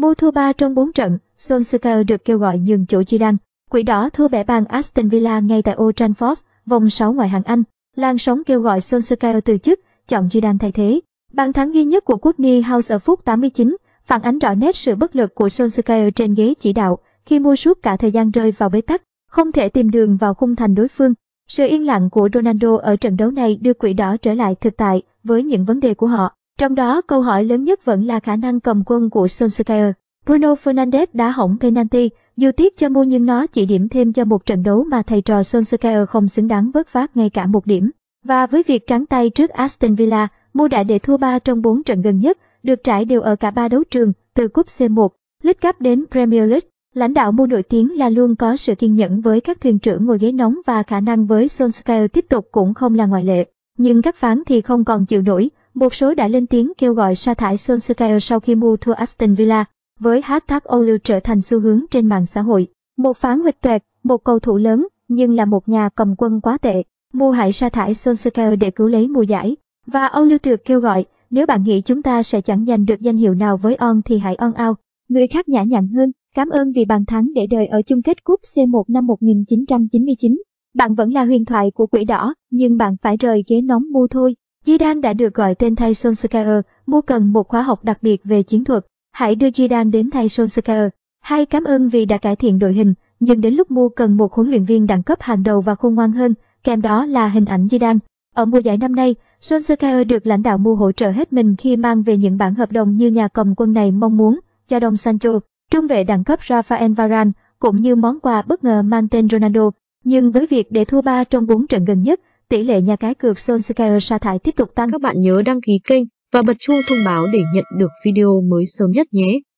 Mu thua 3 trong 4 trận, Son Suker được kêu gọi nhường chỗ Zidane. Quỷ đỏ thua bẻ bàn Aston Villa ngay tại Old Trafford, vòng 6 ngoại hạng Anh. Lan sóng kêu gọi Son Suker từ chức, chọn Zidane thay thế. Bàn thắng duy nhất của Courtney House ở phút 89 phản ánh rõ nét sự bất lực của Solskjaer trên ghế chỉ đạo khi mua suốt cả thời gian rơi vào bế tắc, không thể tìm đường vào khung thành đối phương. Sự yên lặng của Ronaldo ở trận đấu này đưa quỷ đỏ trở lại thực tại với những vấn đề của họ. Trong đó câu hỏi lớn nhất vẫn là khả năng cầm quân của Solskjaer. Bruno Fernandes đã hỏng penalty, dù tiếc cho mua nhưng nó chỉ điểm thêm cho một trận đấu mà thầy trò Solskjaer không xứng đáng vớt vát ngay cả một điểm. Và với việc trắng tay trước Aston Villa, mua đã để thua 3 trong 4 trận gần nhất, được trải đều ở cả ba đấu trường, từ cúp C1, League Cup đến Premier League. Lãnh đạo mua nổi tiếng là luôn có sự kiên nhẫn với các thuyền trưởng ngồi ghế nóng và khả năng với Solskjaer tiếp tục cũng không là ngoại lệ. Nhưng các phán thì không còn chịu nổi, một số đã lên tiếng kêu gọi sa thải Solskjaer sau khi mua thua Aston Villa, với hashtag ô trở thành xu hướng trên mạng xã hội. Một phán huỵch tuyệt, một cầu thủ lớn, nhưng là một nhà cầm quân quá tệ. Mua hại sa thải Solskjaer để cứu lấy mùa giải. Và Âu Lưu kêu gọi, nếu bạn nghĩ chúng ta sẽ chẳng giành được danh hiệu nào với on thì hãy on out. Người khác nhã nhặn hơn, cảm ơn vì bàn thắng để đời ở chung kết cúp C1 năm 1999. Bạn vẫn là huyền thoại của quỷ đỏ, nhưng bạn phải rời ghế nóng mu thôi. Zidane đã được gọi tên thay Solskjaer, mua cần một khóa học đặc biệt về chiến thuật. Hãy đưa Zidane đến thay Solskjaer. Hai cảm ơn vì đã cải thiện đội hình, nhưng đến lúc mua cần một huấn luyện viên đẳng cấp hàng đầu và khôn ngoan hơn, kèm đó là hình ảnh Zidane. Ở mùa giải năm nay, Solskjaer được lãnh đạo mua hỗ trợ hết mình khi mang về những bản hợp đồng như nhà cầm quân này mong muốn, cho Don Sancho, trung vệ đẳng cấp Rafael Varane, cũng như món quà bất ngờ mang tên Ronaldo. Nhưng với việc để thua 3 trong 4 trận gần nhất, tỷ lệ nhà cái cược Solskjaer sa thải tiếp tục tăng. Các bạn nhớ đăng ký kênh và bật chuông thông báo để nhận được video mới sớm nhất nhé.